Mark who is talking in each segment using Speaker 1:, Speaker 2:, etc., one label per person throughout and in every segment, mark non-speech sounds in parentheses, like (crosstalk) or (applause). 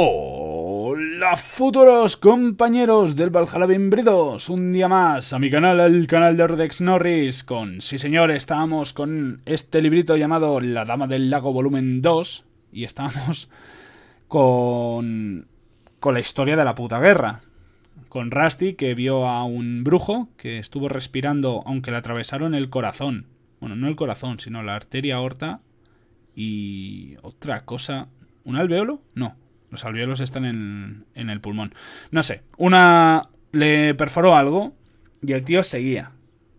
Speaker 1: Hola futuros compañeros del Valhalla, un día más a mi canal, al canal de Ordex Norris, con, sí señor, estábamos con este librito llamado La Dama del Lago volumen 2, y estábamos con, con la historia de la puta guerra, con Rusty que vio a un brujo que estuvo respirando, aunque le atravesaron el corazón, bueno, no el corazón, sino la arteria aorta, y otra cosa, ¿un alveolo? No los alveolos están en, el pulmón. No sé, una le perforó algo y el tío seguía,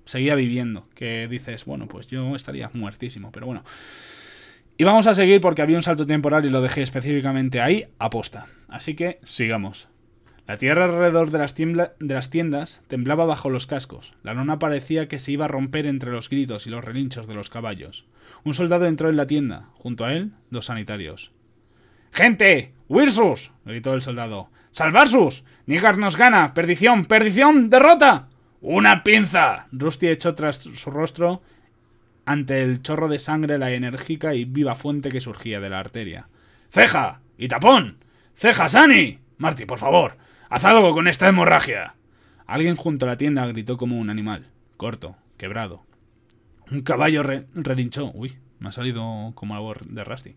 Speaker 1: seguía viviendo. Que dices, bueno, pues yo estaría muertísimo, pero bueno. Y vamos a seguir porque había un salto temporal y lo dejé específicamente ahí, aposta. Así que sigamos. La tierra alrededor de las, de las, tiendas temblaba bajo los cascos. La lona parecía que se iba a romper entre los gritos y los relinchos de los caballos. Un soldado entró en la tienda. Junto a él, dos sanitarios. ¡Gente! ¡Wirsus! gritó el soldado. ¡Salvarsus! Nigar nos gana. ¡Perdición! ¡Perdición! ¡Derrota! ¡Una pinza! Rusty echó tras su rostro ante el chorro de sangre la enérgica y viva fuente que surgía de la arteria. ¡Ceja! ¡Y tapón! ¡Ceja, Sani! Marty, por favor, haz algo con esta hemorragia. Alguien junto a la tienda gritó como un animal, corto, quebrado. Un caballo relinchó. Uy, me ha salido como la voz de Rusty.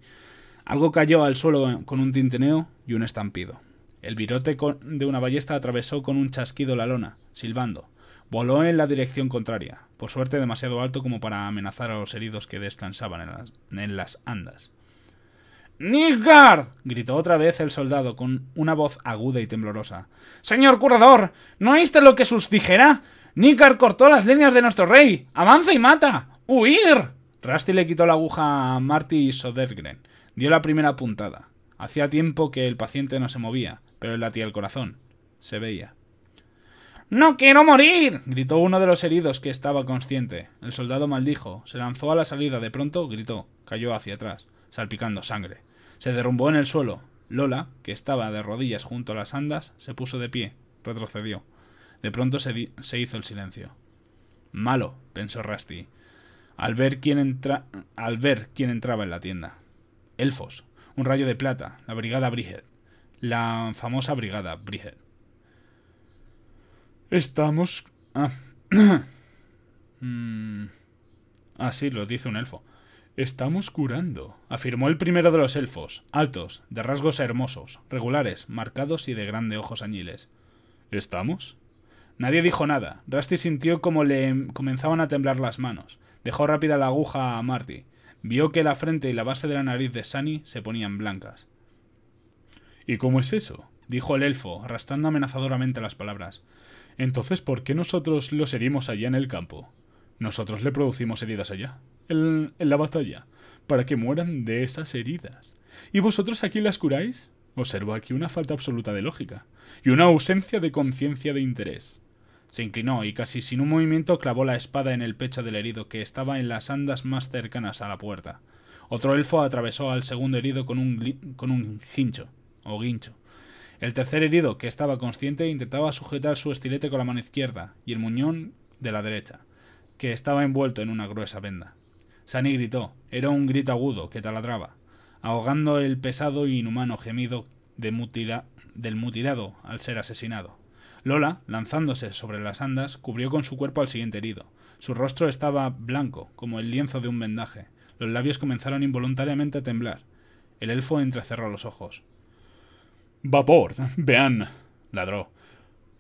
Speaker 1: Algo cayó al suelo con un tintineo y un estampido. El virote de una ballesta atravesó con un chasquido la lona, silbando. Voló en la dirección contraria, por suerte demasiado alto como para amenazar a los heridos que descansaban en las, andas. ¡Nígard! gritó otra vez el soldado con una voz aguda y temblorosa. Señor curador, ¿no oíste lo que sus dijera? nícar cortó las líneas de nuestro rey. Avanza y mata. ¡Huir! Rusty le quitó la aguja a Marty y Sodergren Dio la primera puntada. Hacía tiempo que el paciente no se movía, pero él latía el corazón. Se veía. ¡No quiero morir! gritó uno de los heridos que estaba consciente. El soldado maldijo, se lanzó a la salida de pronto, gritó, cayó hacia atrás, salpicando sangre. Se derrumbó en el suelo. Lola, que estaba de rodillas junto a las andas, se puso de pie, retrocedió. De pronto se, hizo el silencio. Malo, pensó Rusty, al ver quién entra al ver quién entraba en la tienda. Elfos, un rayo de plata, la brigada Bridget, la famosa brigada Bridget. Estamos... Ah. (coughs) Mm, ah, sí, lo dice un elfo. Estamos curando, afirmó el primero de los elfos, altos, de rasgos hermosos, regulares, marcados y de grandes ojos añiles. ¿Estamos? Nadie dijo nada. Rusty sintió como le em, comenzaban a temblar las manos. Dejó rápida la aguja a Marty, Vio que la frente y la base de la nariz de Sani se ponían blancas. ¿Y cómo es eso? dijo el elfo, arrastrando amenazadoramente las palabras. Entonces, ¿por qué nosotros los herimos allá en el campo? Nosotros le producimos heridas allá, en, en la batalla, para que mueran de esas heridas. ¿Y vosotros aquí las curáis? Observo aquí una falta absoluta de lógica y una ausencia de conciencia de interés. Se inclinó y casi sin un movimiento clavó la espada en el pecho del herido que estaba en las andas más cercanas a la puerta. Otro elfo atravesó al segundo herido con un, con un hincho, o guincho. El tercer herido, que estaba consciente, intentaba sujetar su estilete con la mano izquierda y el muñón de la derecha, que estaba envuelto en una gruesa venda. Sani gritó, era un grito agudo que taladraba, ahogando el pesado e inhumano gemido del mutilado al ser asesinado. Lola, lanzándose sobre las andas, cubrió con su cuerpo al siguiente herido. Su rostro estaba blanco, como el lienzo de un vendaje. Los labios comenzaron involuntariamente a temblar. El elfo entrecerró los ojos. Vapor, (laughs) vean, ladró,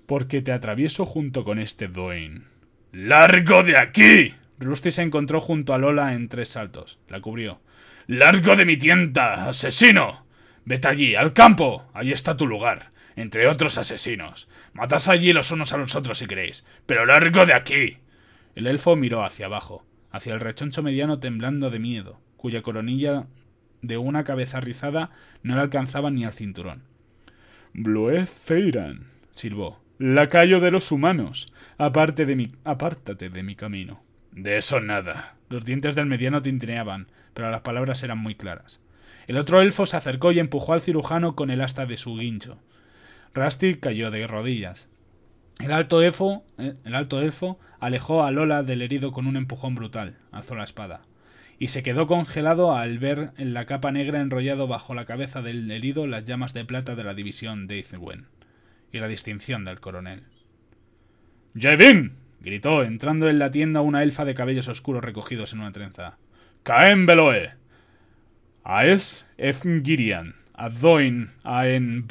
Speaker 1: porque te atravieso junto con este duen». ¡Largo de aquí! Rusty se encontró junto a Lola en tres saltos. La cubrió. ¡Largo de mi tienda, asesino! Vete allí, al campo. Ahí está tu lugar entre otros asesinos. Matad allí los unos a los otros si queréis, pero largo de aquí. El elfo miró hacia abajo, hacia el rechoncho mediano temblando de miedo, cuya coronilla de una cabeza rizada no le alcanzaba ni al cinturón. Bluefeiran Feiran, silbó. Lacayo de los humanos, aparte de mi, apártate de mi camino. De eso nada. Los dientes del mediano tintineaban, pero las palabras eran muy claras. El otro elfo se acercó y empujó al cirujano con el asta de su guincho. Rasti cayó de rodillas. El alto, elfo, eh, el alto elfo alejó a Lola del herido con un empujón brutal, alzó la espada, y se quedó congelado al ver en la capa negra enrollado bajo la cabeza del herido las llamas de plata de la división de Ithwen y la distinción del coronel. —¡Jevin! gritó, entrando en la tienda una elfa de cabellos oscuros recogidos en una trenza. Caen Beloe! Aes Efngirian, Adoin Aen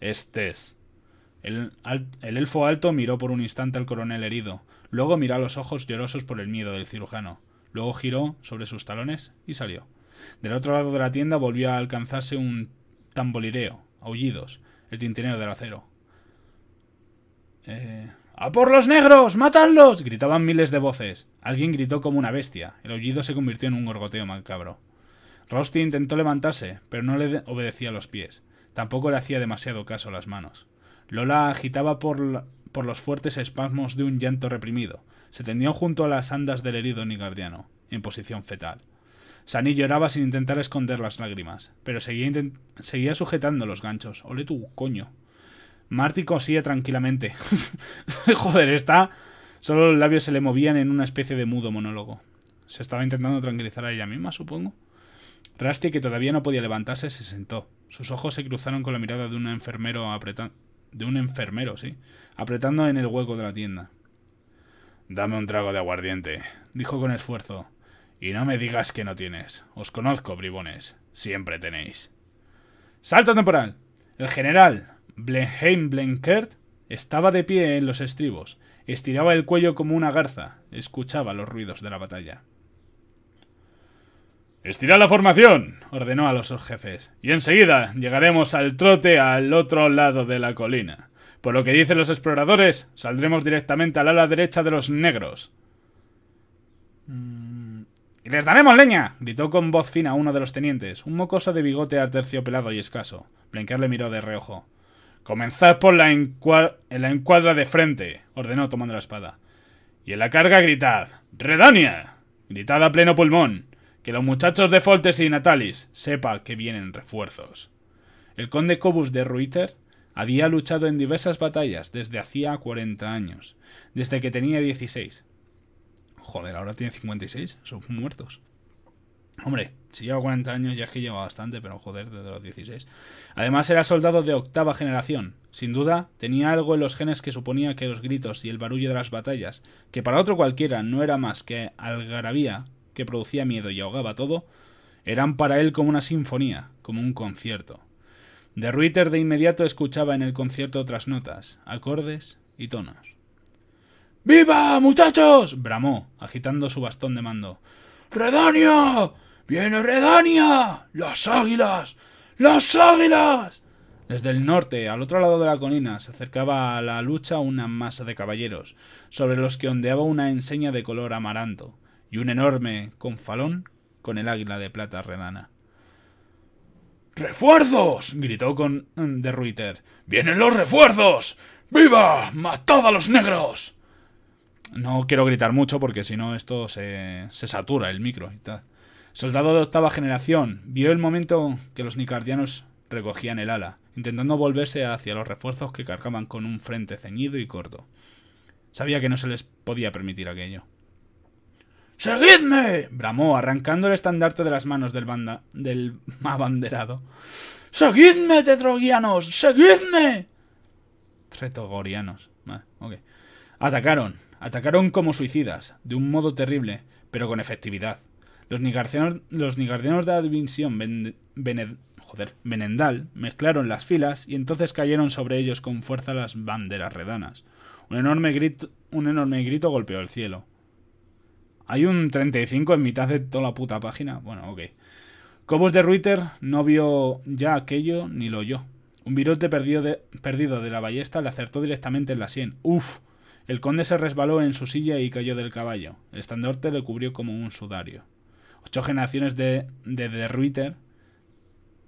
Speaker 1: Estés. El, el elfo alto miró por un instante al coronel herido, luego miró a los ojos llorosos por el miedo del cirujano, luego giró sobre sus talones y salió. Del otro lado de la tienda volvió a alcanzarse un tambolireo, aullidos, el tintineo del acero. Eh, ¡A por los negros! ¡Mátanlos! gritaban miles de voces. Alguien gritó como una bestia. El aullido se convirtió en un gorgoteo macabro. Rosti intentó levantarse, pero no le obedecía los pies. Tampoco le hacía demasiado caso las manos. Lola agitaba por, por los fuertes espasmos de un llanto reprimido. Se tendió junto a las andas del herido nigardiano, en posición fetal. Sani lloraba sin intentar esconder las lágrimas, pero seguía, seguía sujetando los ganchos. Ole tu coño. Marty cosía tranquilamente. (laughs) Joder, está. Solo los labios se le movían en una especie de mudo monólogo. Se estaba intentando tranquilizar a ella misma, supongo. Rusty, que todavía no podía levantarse, se sentó. Sus ojos se cruzaron con la mirada de un enfermero apretando... De un enfermero, sí. Apretando en el hueco de la tienda. Dame un trago de aguardiente, dijo con esfuerzo. Y no me digas que no tienes. Os conozco, bribones. Siempre tenéis. ¡Salto temporal! El general Blenheim Blenkert estaba de pie en los estribos. Estiraba el cuello como una garza. Escuchaba los ruidos de la batalla. Estirad la formación, ordenó a los jefes, y enseguida llegaremos al trote al otro lado de la colina. Por lo que dicen los exploradores, saldremos directamente al ala derecha de los negros. ¡Y mm, les daremos leña! gritó con voz fina uno de los tenientes, un mocoso de bigote aterciopelado y escaso. Blenker le miró de reojo. Comenzad por la, en la encuadra de frente, ordenó tomando la espada. Y en la carga gritad, ¡Redania! Gritad a pleno pulmón. Que los muchachos de Foltes y Natalis sepa que vienen refuerzos. El conde Cobus de Ruiter había luchado en diversas batallas desde hacía 40 años, desde que tenía 16. Joder, ahora tiene 56, son muertos. Hombre, si lleva 40 años ya es que lleva bastante, pero joder, desde los 16. Además era soldado de octava generación. Sin duda, tenía algo en los genes que suponía que los gritos y el barullo de las batallas, que para otro cualquiera no era más que algarabía, que producía miedo y ahogaba todo, eran para él como una sinfonía, como un concierto. De Ruiter de inmediato escuchaba en el concierto otras notas, acordes y tonos. ¡Viva, muchachos! bramó, agitando su bastón de mando. ¡Redania! ¡Viene Redania! ¡Las águilas! ¡Las águilas! Desde el norte, al otro lado de la colina, se acercaba a la lucha una masa de caballeros, sobre los que ondeaba una enseña de color amaranto y un enorme confalón con el águila de plata redana. ¡Refuerzos! gritó con mm, de Ruiter. ¡Vienen los refuerzos! ¡Viva! ¡Matad a los negros! No quiero gritar mucho porque si no esto se, se satura el micro y tal. Soldado de octava generación, vio el momento que los nicardianos recogían el ala, intentando volverse hacia los refuerzos que cargaban con un frente ceñido y corto. Sabía que no se les podía permitir aquello. ¡Seguidme! bramó, arrancando el estandarte de las manos del, banda, del (laughs) abanderado. ¡Seguidme,
Speaker 2: tetroguianos! ¡Seguidme!
Speaker 1: Tretogorianos. Atacaron. Atacaron como suicidas, de un modo terrible, pero con efectividad. Los nigarcianos los de la división Benendal mezclaron las filas y entonces cayeron sobre ellos con fuerza las banderas redanas. Un enorme grito, un enorme grito golpeó el cielo. Hay un 35 en mitad de toda la puta página. Bueno, ok. Cobos de Ruiter no vio ya aquello ni lo oyó. Un virote perdido de, perdido de la ballesta le acertó directamente en la sien. ¡Uf! El conde se resbaló en su silla y cayó del caballo. El estandarte le cubrió como un sudario. Ocho generaciones de, de, de Ruiter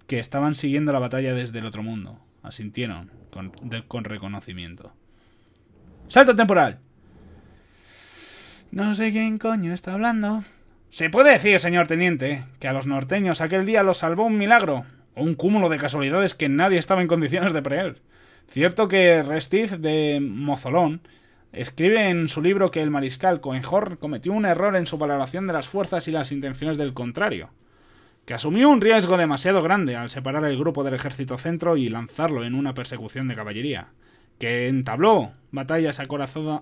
Speaker 1: que estaban siguiendo la batalla desde el otro mundo asintieron con, con reconocimiento. ¡Salto temporal! No sé quién coño está hablando. Se puede decir, señor teniente, que a los norteños aquel día los salvó un milagro, o un cúmulo de casualidades que nadie estaba en condiciones de prever. Cierto que Restiz de Mozolón escribe en su libro que el mariscal Coenjor cometió un error en su valoración de las fuerzas y las intenciones del contrario, que asumió un riesgo demasiado grande al separar el grupo del ejército centro y lanzarlo en una persecución de caballería, que entabló batallas acorazadas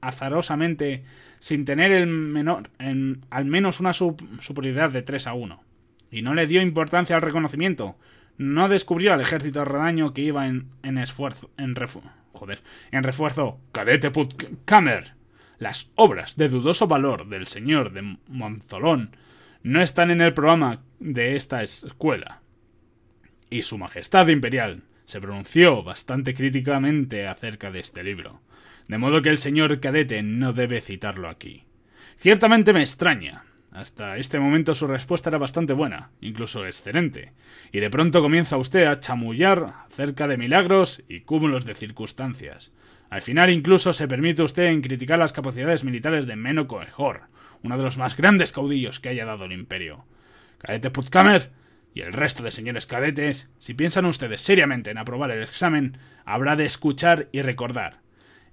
Speaker 1: azarosamente sin tener el menor, en, al menos una superioridad de 3 a 1. Y no le dio importancia al reconocimiento. No descubrió al ejército redaño que iba en, en esfuerzo. joder, en refuerzo Cadete Putkamer. Las obras de dudoso valor del señor de Monzolón no están en el programa de esta escuela. Y su Majestad Imperial se pronunció bastante críticamente acerca de este libro de modo que el señor cadete no debe citarlo aquí. Ciertamente me extraña. Hasta este momento su respuesta era bastante buena, incluso excelente, y de pronto comienza usted a chamullar acerca de milagros y cúmulos de circunstancias. Al final incluso se permite usted en criticar las capacidades militares de Meno Coejor, uno de los más grandes caudillos que haya dado el imperio. Cadete Putkamer y el resto de señores cadetes, si piensan ustedes seriamente en aprobar el examen, habrá de escuchar y recordar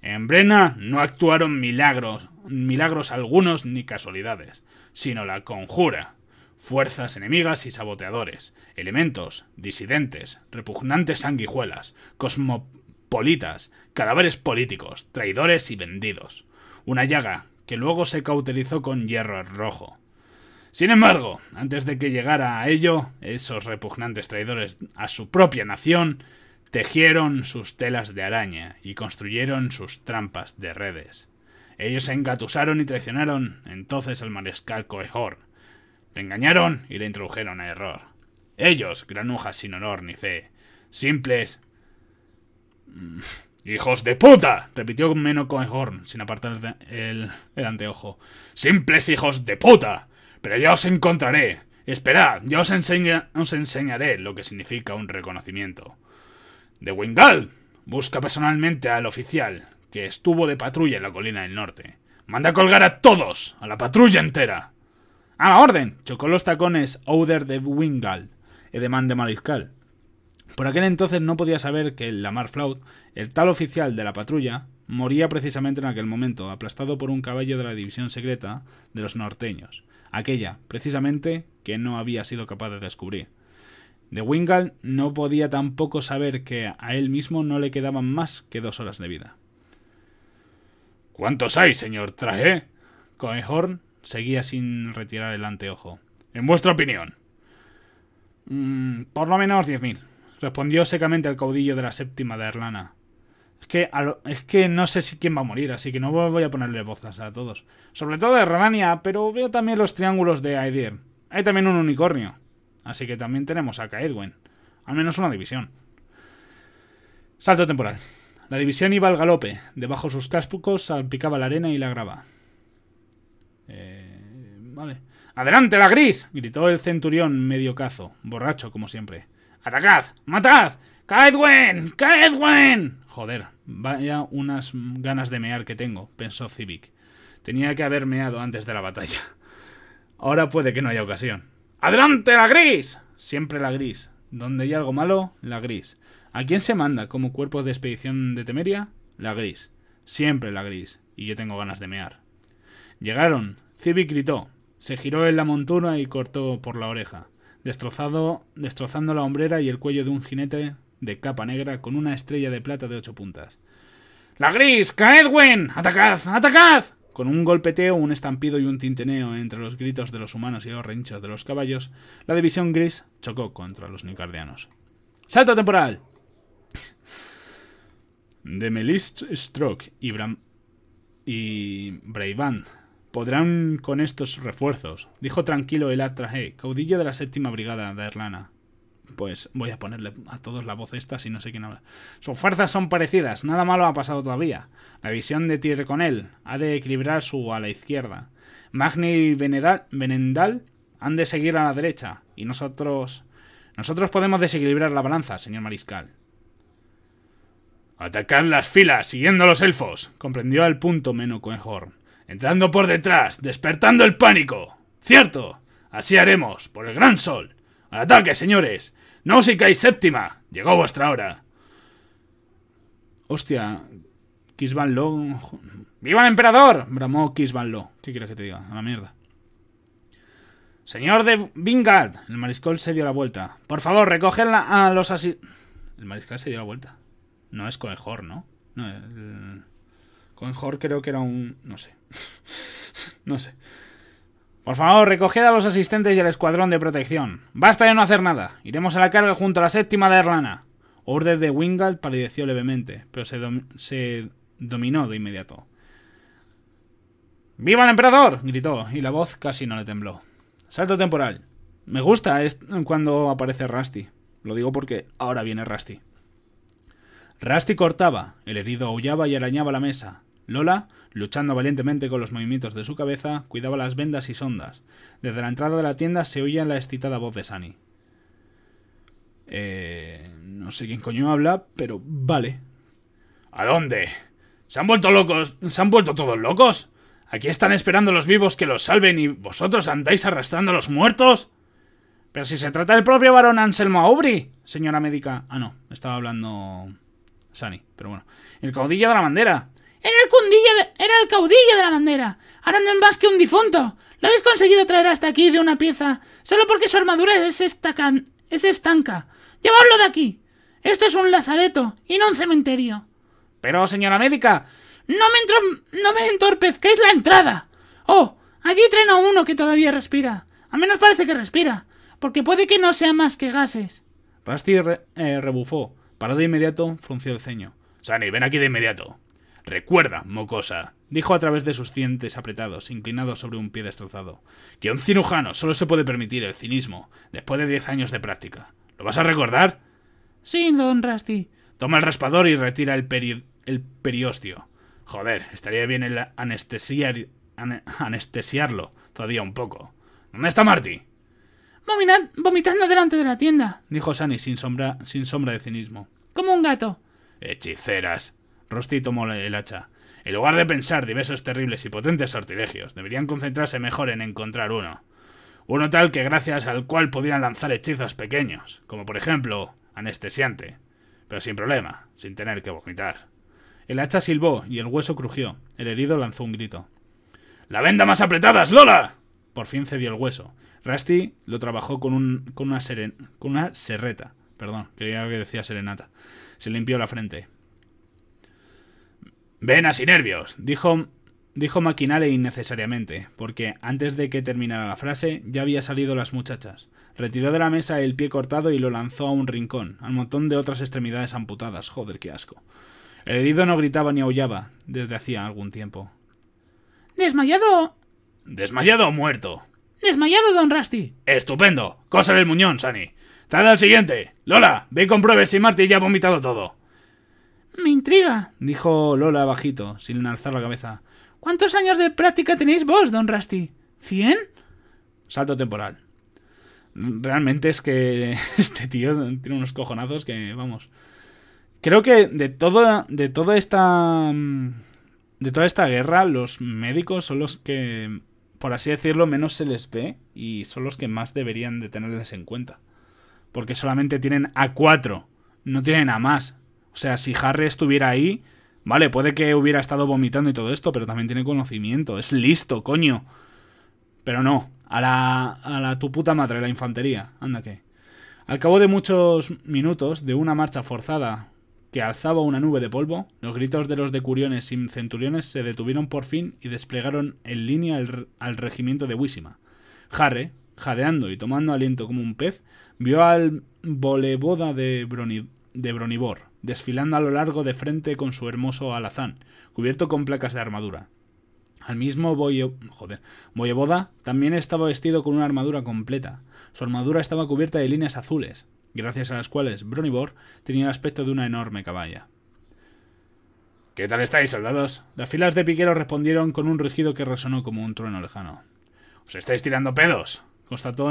Speaker 1: en Brena no actuaron milagros, milagros algunos ni casualidades, sino la conjura, fuerzas enemigas y saboteadores, elementos, disidentes, repugnantes sanguijuelas, cosmopolitas, cadáveres políticos, traidores y vendidos. Una llaga que luego se cauterizó con hierro rojo. Sin embargo, antes de que llegara a ello, esos repugnantes traidores a su propia nación Tejieron sus telas de araña y construyeron sus trampas de redes. Ellos engatusaron y traicionaron entonces al mariscal Coehorn. Le engañaron y le introdujeron a error. Ellos, granujas sin honor ni fe, simples... Mm, ¡Hijos de puta! repitió Meno Coehorn sin apartar el, anteojo. ¡Simples hijos de puta! Pero ya os encontraré. Esperad, ya os, enseña, os enseñaré lo que significa un reconocimiento. De Wingal. Busca personalmente al oficial que estuvo de patrulla en la colina del norte. Manda a colgar a todos, a la patrulla entera. A orden. Chocó los tacones Ouder de Wingal, Edemán de Mariscal. Por aquel entonces no podía saber que el Lamar Flaut, el tal oficial de la patrulla, moría precisamente en aquel momento, aplastado por un caballo de la división secreta de los norteños, aquella, precisamente, que no había sido capaz de descubrir. De Wingal no podía tampoco saber que a él mismo no le quedaban más que dos horas de vida. ¿Cuántos hay, señor Traje? Coehorn seguía sin retirar el anteojo. En vuestra opinión. Mm, por lo menos diez mil, respondió secamente el caudillo de la séptima de Erlana. Es que, es que no sé si quién va a morir, así que no voy a ponerle bozas a todos. Sobre todo de Ranania, pero veo también los triángulos de Aedir. Hay también un unicornio. Así que también tenemos a Caedwen. Al menos una división. Salto temporal. La división iba al galope. Debajo sus caspucos salpicaba la arena y la grava. Eh, vale. ¡Adelante, la gris! gritó el centurión medio cazo, borracho como siempre. ¡Atacad! ¡Matad! ¡Caedwen! ¡Caedwen! Joder, vaya unas ganas de mear que tengo, pensó Civic. Tenía que haber meado antes de la batalla. Ahora puede que no haya ocasión. ¡Adelante la gris! Siempre la gris. Donde hay algo malo, la gris. ¿A quién se manda como cuerpo de expedición de Temeria? La gris. Siempre la gris. Y yo tengo ganas de mear. Llegaron. cibi gritó. Se giró en la montura y cortó por la oreja, destrozado, destrozando la hombrera y el cuello de un jinete de capa negra con una estrella de plata de ocho puntas. ¡La gris! ¡Caedwen! ¡Atacad! ¡Atacad! Con un golpeteo, un estampido y un tinteneo entre los gritos de los humanos y los rinchos de los caballos, la división gris chocó contra los nicardianos. ¡Salto temporal! De Melist Stroke y, Bram y podrán con estos refuerzos, dijo tranquilo el Atrahe, caudillo de la séptima brigada de Erlana pues voy a ponerle a todos la voz esta si no sé quién habla. Sus fuerzas son parecidas, nada malo ha pasado todavía. La visión de Tyr con él ha de equilibrar su a la izquierda. Magni y Benendal han de seguir a la derecha y nosotros... Nosotros podemos desequilibrar la balanza, señor mariscal. Atacad las filas, siguiendo a los elfos, comprendió al punto Meno Entrando por detrás, despertando el pánico. Cierto, así haremos, por el gran sol. ¡Al ataque, señores! que y séptima. Llegó vuestra hora. Hostia. Kisvan ¡Viva el emperador! bramó Kisvan Lo. ¿Qué quieres que te diga? A la mierda. Señor de Vingard. El mariscal se dio la vuelta. Por favor, recogen a los así. El mariscal se dio la vuelta. No es Coenjor, ¿no? No, el... creo que era un... No sé. (laughs) no sé. Por favor, recoged a los asistentes y al escuadrón de protección. Basta de no hacer nada. Iremos a la carga junto a la séptima de Erlana. Order de Wingard palideció levemente, pero se, dominó de inmediato. ¡Viva el emperador! gritó, y la voz casi no le tembló. Salto temporal. Me gusta cuando aparece Rusty. Lo digo porque ahora viene Rusty. Rusty cortaba, el herido aullaba y arañaba la mesa. Lola Luchando valientemente con los movimientos de su cabeza, cuidaba las vendas y sondas. Desde la entrada de la tienda se oía la excitada voz de Sani. Eh, no sé quién coño habla, pero vale. ¿A dónde? ¿Se han vuelto locos? ¿Se han vuelto todos locos? ¿Aquí están esperando los vivos que los salven y vosotros andáis arrastrando a los muertos? Pero si se trata del propio varón Anselmo Aubry, señora médica. Ah, no, estaba hablando Sani, pero bueno. El caudillo de la bandera.
Speaker 2: Era el, el caudillo de la bandera. Ahora no es más que un difunto. Lo habéis conseguido traer hasta aquí de una pieza, solo porque su armadura es, can, es estanca. Llevadlo de aquí. Esto es un lazareto y no un cementerio.
Speaker 1: Pero, señora médica,
Speaker 2: no me, no me entorpezcáis la entrada. Oh, allí trena uno que todavía respira. A menos parece que respira, porque puede que no sea más que gases.
Speaker 1: Rusty eh, rebufó, paró de inmediato, frunció el ceño. Sani, ven aquí de inmediato. Recuerda, mocosa, dijo a través de sus dientes apretados, inclinado sobre un pie destrozado, que un cirujano solo se puede permitir el cinismo después de diez años de práctica. ¿Lo vas a recordar? Sí,
Speaker 2: don Rusty.
Speaker 1: Toma el raspador y retira el, peri el periostio. Joder, estaría bien el anestesiar anestesiarlo todavía un poco. ¿Dónde está Marty?
Speaker 2: Vominad vomitando delante de la tienda,
Speaker 1: dijo Sani sin sombra, sin sombra de cinismo.
Speaker 2: Como un gato.
Speaker 1: Hechiceras, Rusty tomó el hacha. En lugar de pensar diversos terribles y potentes sortilegios, deberían concentrarse mejor en encontrar uno. Uno tal que gracias al cual pudieran lanzar hechizos pequeños, como por ejemplo anestesiante, pero sin problema, sin tener que vomitar. El hacha silbó y el hueso crujió. El herido lanzó un grito. ¡La venda más apretada, Lola! Por fin cedió el hueso. Rusty lo trabajó con, con, una, con una serreta. Perdón, creía que decía serenata. Se limpió la frente. Venas y nervios, dijo, dijo Maquinale innecesariamente, porque antes de que terminara la frase ya había salido las muchachas. Retiró de la mesa el pie cortado y lo lanzó a un rincón, al montón de otras extremidades amputadas. Joder, qué asco. El herido no gritaba ni aullaba desde hacía algún tiempo.
Speaker 2: ¿Desmayado?
Speaker 1: ¿Desmayado o muerto?
Speaker 2: Desmayado, don Rusty.
Speaker 1: Estupendo. Cosa del muñón, Sani. Trae al siguiente. Lola, ve y compruebe si Marty ya ha vomitado todo.
Speaker 2: Me intriga,
Speaker 1: dijo Lola bajito, sin alzar la cabeza.
Speaker 2: ¿Cuántos años de práctica tenéis vos, don Rusty? ¿Cien?
Speaker 1: Salto temporal. Realmente es que (laughs) este tío tiene unos cojonazos que, vamos. Creo que de todo, de toda esta. Mm, de toda esta guerra, los médicos son los que, por así decirlo, menos se les ve y son los que más deberían de tenerles en cuenta. Porque solamente tienen a cuatro, no tienen a más. O sea, si Harry estuviera ahí, vale, puede que hubiera estado vomitando y todo esto, pero también tiene conocimiento, es listo, coño. Pero no, a la, a la tu puta madre, la infantería, anda que. Al cabo de muchos minutos de una marcha forzada que alzaba una nube de polvo, los gritos de los decuriones y centuriones se detuvieron por fin y desplegaron en línea al regimiento de Wisima. Harry, jadeando y tomando aliento como un pez, vio al voleboda de, de Bronibor, desfilando a lo largo de frente con su hermoso alazán, cubierto con placas de armadura. Al mismo boye... Joder. también estaba vestido con una armadura completa. Su armadura estaba cubierta de líneas azules, gracias a las cuales Bronibor tenía el aspecto de una enorme caballa. ¿Qué tal estáis, soldados? Las filas de piqueros respondieron con un rugido que resonó como un trueno lejano. ¿Os estáis tirando pedos? constató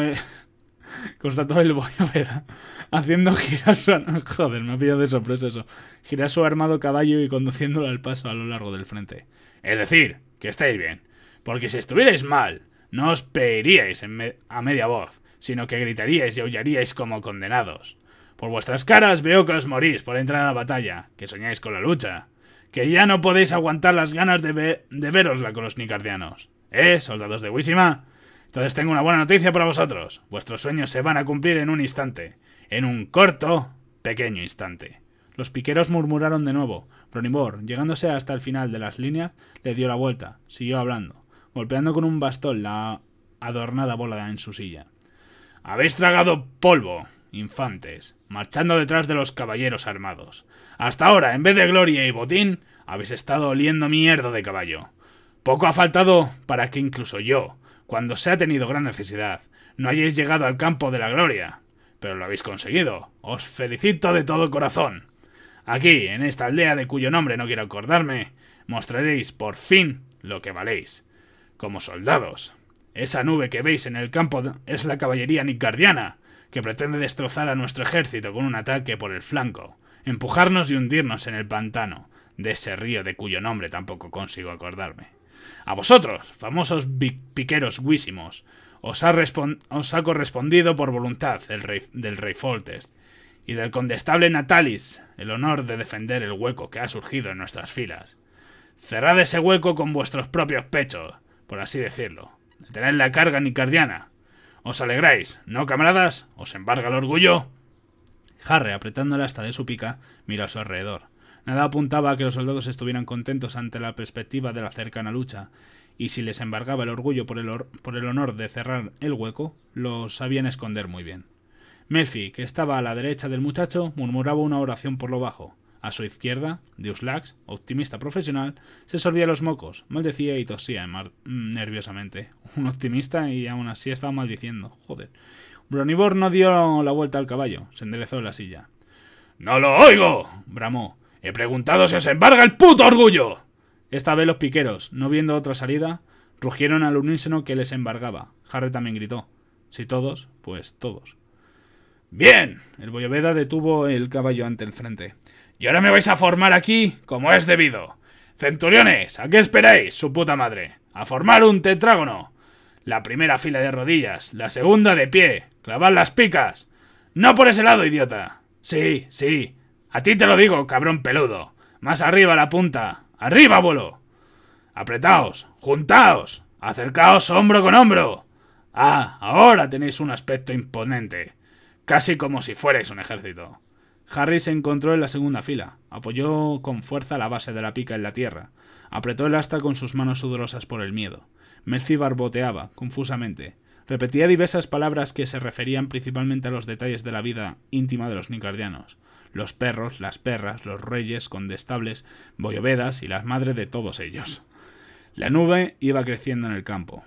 Speaker 1: (laughs) constató el (laughs) haciendo girar su... (laughs) Joder, me ha pillado de sorpresa eso. armado caballo y conduciéndolo al paso a lo largo del frente. Es decir, que estéis bien. Porque si estuvierais mal, no os peiríais a media voz, sino que gritaríais y aullaríais como condenados. Por vuestras caras veo que os morís por entrar a la batalla, que soñáis con la lucha, que ya no podéis aguantar las ganas de, de verosla con los nicardianos. ¿Eh, soldados de Wisima? Entonces tengo una buena noticia para vosotros. Vuestros sueños se van a cumplir en un instante. En un corto, pequeño instante. Los piqueros murmuraron de nuevo. Bronimbor, llegándose hasta el final de las líneas, le dio la vuelta. Siguió hablando, golpeando con un bastón la adornada bola en su silla. Habéis tragado polvo, infantes, marchando detrás de los caballeros armados. Hasta ahora, en vez de gloria y botín, habéis estado oliendo mierda de caballo. Poco ha faltado para que incluso yo, cuando se ha tenido gran necesidad. No hayáis llegado al campo de la gloria, pero lo habéis conseguido. Os felicito de todo corazón. Aquí, en esta aldea de cuyo nombre no quiero acordarme, mostraréis por fin lo que valéis. Como soldados. Esa nube que veis en el campo es la caballería nicardiana, que pretende destrozar a nuestro ejército con un ataque por el flanco, empujarnos y hundirnos en el pantano de ese río de cuyo nombre tampoco consigo acordarme. A vosotros, famosos piqueros guísimos, os ha, os correspondido por voluntad el rey del rey Foltest y del condestable Natalis el honor de defender el hueco que ha surgido en nuestras filas. Cerrad ese hueco con vuestros propios pechos, por así decirlo. Tened la carga nicardiana. ¿Os alegráis, no, camaradas? ¿Os embarga el orgullo? Harry, la hasta de su pica, mira a su alrededor. Nada apuntaba a que los soldados estuvieran contentos ante la perspectiva de la cercana lucha, y si les embargaba el orgullo por el, por el honor de cerrar el hueco, lo sabían esconder muy bien. Melfi, que estaba a la derecha del muchacho, murmuraba una oración por lo bajo. A su izquierda, Deuslax, optimista profesional, se sorbía los mocos, maldecía y tosía mm, nerviosamente. Un optimista y aún así estaba maldiciendo. Joder. Bronibor no dio la vuelta al caballo, se enderezó en la silla. ¡No lo oigo! bramó. He preguntado si os embarga el puto orgullo. Esta vez los piqueros, no viendo otra salida, rugieron al unísono que les embargaba. Harry también gritó. Si todos, pues todos. Bien. El Boyoveda detuvo el caballo ante el frente.
Speaker 2: Y ahora me vais a formar
Speaker 1: aquí como es debido. Centuriones, ¿a qué esperáis, su puta madre? A formar un tetrágono. La primera fila de rodillas, la segunda de pie. Clavad las picas. No por ese lado, idiota. Sí, sí. A ti te lo digo, cabrón peludo. Más arriba la punta. ¡Arriba, bolo! Apretaos, juntaos, acercaos hombro con hombro. Ah, ahora tenéis un aspecto imponente, casi como si fuerais un ejército. Harry se encontró en la segunda fila, apoyó con fuerza la base de la pica en la tierra, apretó el asta con sus manos sudorosas por el miedo. Melfi barboteaba, confusamente. Repetía diversas palabras que se referían principalmente a los detalles de la vida íntima de los nicardianos. Los perros, las perras, los reyes, condestables, boyovedas y las madre de todos ellos. La nube iba creciendo en el campo.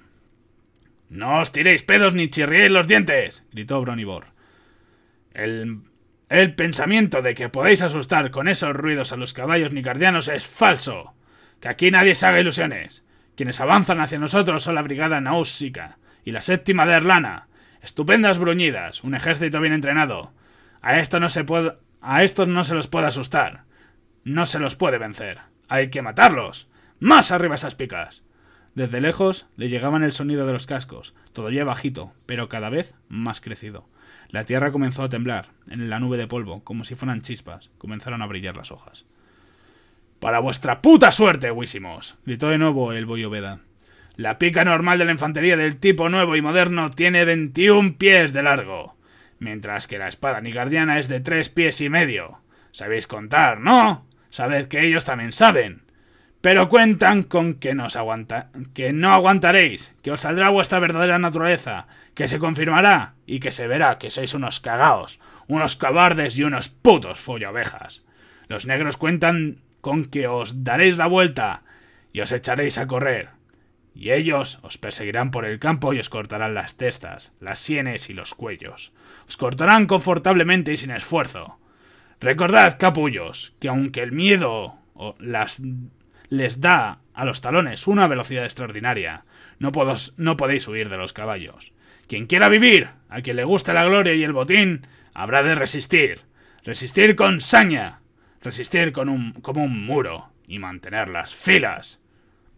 Speaker 1: ¡No os tiréis pedos ni chirriéis los dientes! gritó Bronibor. El, el pensamiento de que podéis asustar con esos ruidos a los caballos nicardianos es falso. Que aquí nadie se haga ilusiones. Quienes avanzan hacia nosotros son la brigada náusica y la séptima de Erlana. Estupendas bruñidas, un ejército bien entrenado. A, esto no se puede, a estos no se los puede asustar. No se los puede vencer. Hay que matarlos. Más arriba esas picas. Desde lejos le llegaban el sonido de los cascos, todavía bajito, pero cada vez más crecido. La tierra comenzó a temblar, en la nube de polvo, como si fueran chispas, comenzaron a brillar las hojas. ¡Para vuestra puta suerte, Wisimos! gritó de nuevo el boyoveda. La pica normal de la infantería del tipo nuevo y moderno tiene 21 pies de largo, mientras que la espada guardiana es de 3 pies y medio. Sabéis contar, ¿no? Sabed que ellos también saben. Pero cuentan con que, nos aguanta que no aguantaréis, que os saldrá vuestra verdadera naturaleza, que se confirmará y que se verá que sois unos cagaos, unos cobardes y unos putos ovejas Los negros cuentan con que os daréis la vuelta y os echaréis a correr. Y ellos os perseguirán por el campo y os cortarán las testas, las sienes y los cuellos. Os cortarán confortablemente y sin esfuerzo. Recordad, capullos, que aunque el miedo las, les da a los talones una velocidad extraordinaria, no, podos, no podéis huir de los caballos. Quien quiera vivir, a quien le guste la gloria y el botín, habrá de resistir. Resistir con saña, resistir con un, como un muro y mantener las filas.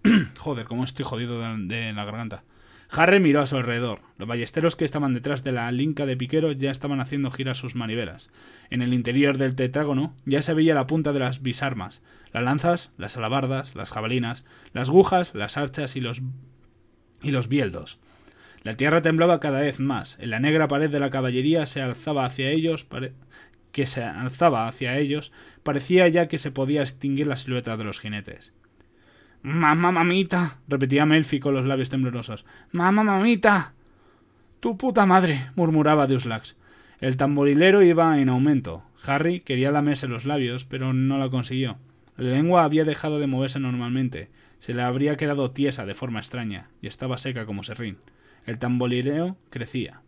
Speaker 1: (clears throat) Joder, cómo estoy jodido de, la garganta. Harry miró a su alrededor. Los ballesteros que estaban detrás de la linca de Piquero ya estaban haciendo girar sus manivelas. En el interior del tetrágono ya se veía la punta de las bisarmas, las lanzas, las alabardas, las jabalinas, las agujas, las archas y los y los bieldos. La tierra temblaba cada vez más. En la negra pared de la caballería se alzaba hacia ellos, que se alzaba hacia ellos, parecía ya que se podía extinguir la silueta de los jinetes. Mamá mamita, repetía Melfi con los labios temblorosos. Mamá mamita. Tu puta madre, murmuraba Deuslax. El tamborilero iba en aumento. Harry quería lamerse los labios, pero no lo consiguió. La lengua había dejado de moverse normalmente, se le habría quedado tiesa de forma extraña, y estaba seca como serrín. El tamborileo crecía.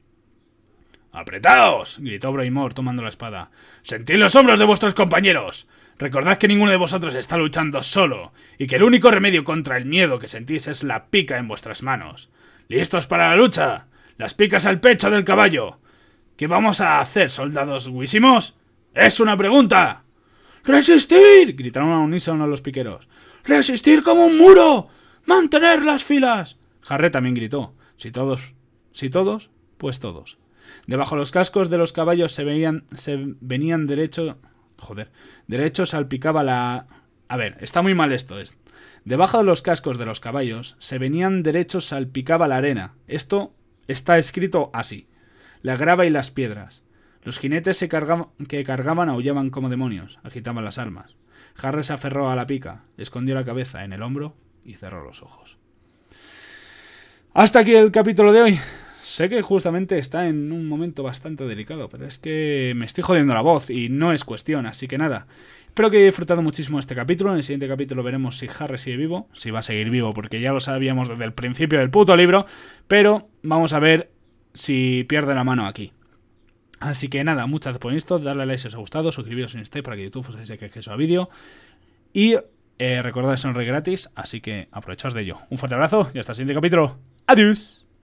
Speaker 1: ¡Apretaos! gritó Braymore tomando la espada. ¡Sentid los hombros de vuestros compañeros! Recordad que ninguno de vosotros está luchando solo, y que el único remedio contra el miedo que sentís es la pica en vuestras manos. ¿Listos para la lucha? Las picas al pecho del caballo. ¿Qué vamos a hacer, soldados huísimos? ¡Es una pregunta! ¡Resistir! gritaron a unísono los piqueros. ¡Resistir como un muro! ¡Mantener las filas! Jarret también gritó. Si todos, si todos, pues todos. Debajo los cascos de los caballos se, veían, se venían derecho Joder. Derecho salpicaba la... A ver, está muy mal esto. Es... Debajo de los cascos de los caballos se venían derechos salpicaba la arena. Esto está escrito así. La grava y las piedras. Los jinetes se cargaban, que cargaban aullaban como demonios, agitaban las armas. jarre se aferró a la pica, escondió la cabeza en el hombro y cerró los ojos. Hasta aquí el capítulo de hoy. Sé que justamente está en un momento bastante delicado, pero es que me estoy jodiendo la voz y no es cuestión, así que nada. Espero que hayáis disfrutado muchísimo este capítulo. En el siguiente capítulo veremos si Harry sigue vivo, si va a seguir vivo, porque ya lo sabíamos desde el principio del puto libro, pero vamos a ver si pierde la mano aquí. Así que nada, muchas gracias por esto, darle a like si os ha gustado, suscribiros en este para que YouTube os pues que acceso a vídeo y eh, son re gratis, así que aprovechad de ello. Un fuerte abrazo y hasta el siguiente capítulo. Adiós.